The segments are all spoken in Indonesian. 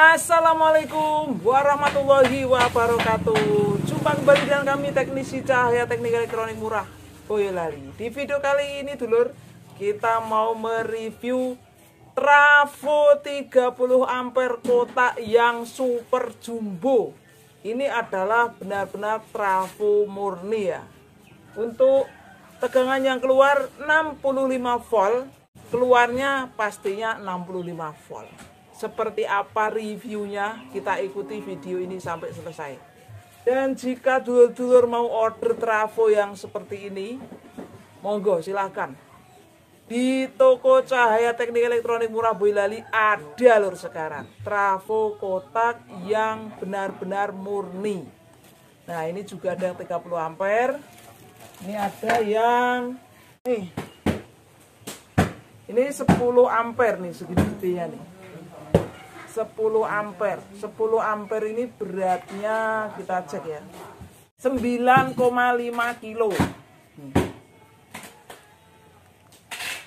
Assalamualaikum warahmatullahi wabarakatuh Jumpa kembali dengan kami teknisi cahaya teknik elektronik murah Boyolali oh iya, Di video kali ini dulur Kita mau mereview Trafo 30 ampere kotak yang super jumbo Ini adalah benar-benar trafo murni ya Untuk tegangan yang keluar 65 volt Keluarnya pastinya 65 volt seperti apa reviewnya kita ikuti video ini sampai selesai dan jika dulur-dulur mau order trafo yang seperti ini monggo silahkan di toko cahaya teknik elektronik murah boyolali ada lur sekarang trafo kotak yang benar-benar murni nah ini juga ada yang 30 ampere ini ada yang nih ini 10 ampere nih segitu nih 10 ampere 10 ampere ini beratnya kita cek ya 9,5 kilo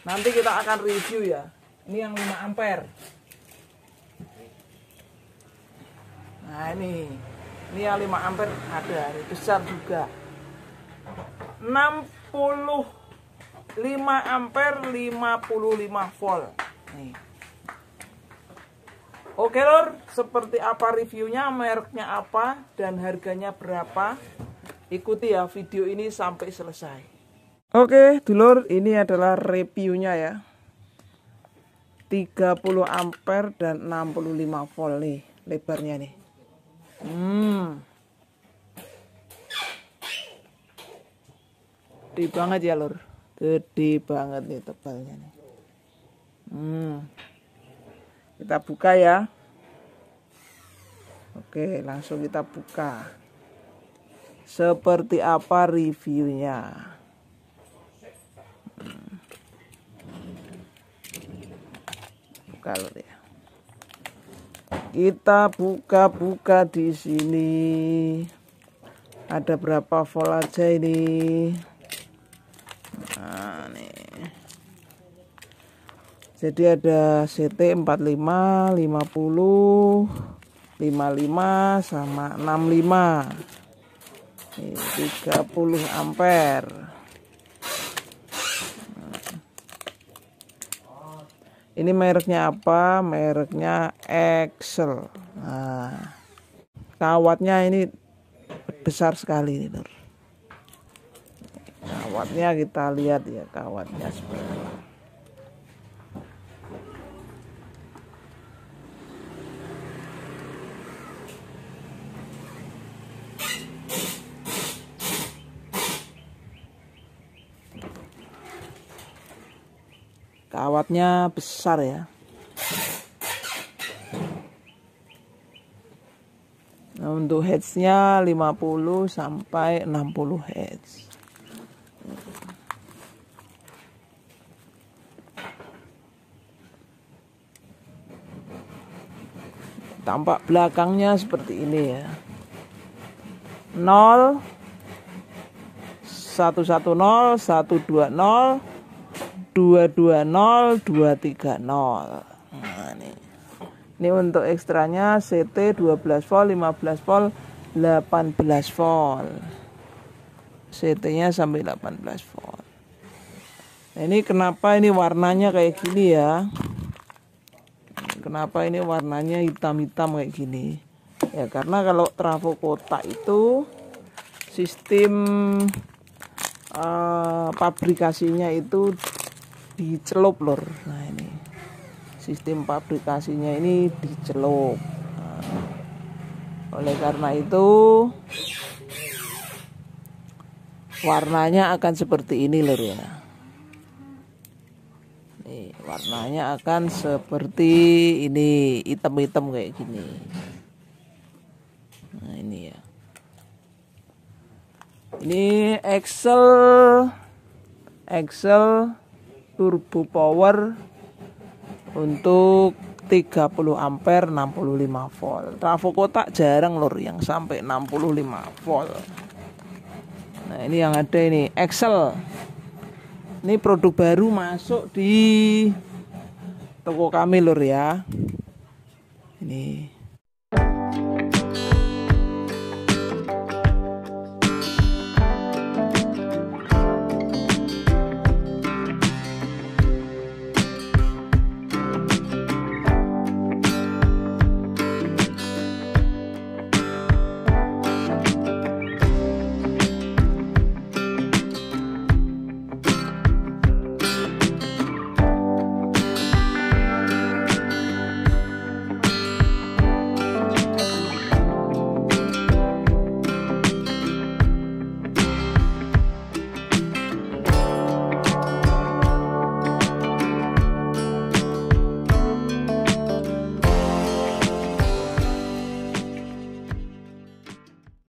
nanti kita akan review ya ini yang 5 ampere nah ini ini yang 5 ampere ada ini besar juga 65 ampere 55 volt nih Oke lor, seperti apa reviewnya, mereknya apa, dan harganya berapa. Ikuti ya video ini sampai selesai. Oke, dulur, ini adalah reviewnya ya. 30 ampere dan 65 volt nih lebarnya nih. Hmm. Gede banget ya lor. Gede banget nih tebalnya nih. Hmm kita buka ya oke langsung kita buka seperti apa reviewnya buka ya kita buka-buka di sini ada berapa volt aja ini jadi ada CT 45 50 55 sama 65 ini 30 ampere nah. ini mereknya apa mereknya Excel nah, kawatnya ini besar sekali nih kawatnya kita lihat ya kawatnya seperti kawatnya besar ya nah, untuk headsnya 50 sampai 60 heads tampak belakangnya seperti ini ya 0 110 120 220 230 nah, ini. ini untuk ekstranya CT 12 volt 15 volt 18 volt CT nya sampai 18 volt nah, ini kenapa ini warnanya kayak gini ya kenapa ini warnanya hitam-hitam kayak gini ya karena kalau trafo kotak itu sistem uh, pabrikasinya itu dicelup lor nah ini sistem pabrikasinya ini dicelup nah, oleh karena itu warnanya akan seperti ini lor ya Nih, warnanya akan seperti ini hitam-hitam kayak gini ini Excel Excel turbo power untuk 30 ampere 65 volt trafo kotak jarang lor yang sampai 65 volt nah ini yang ada ini Excel ini produk baru masuk di toko kami lor ya ini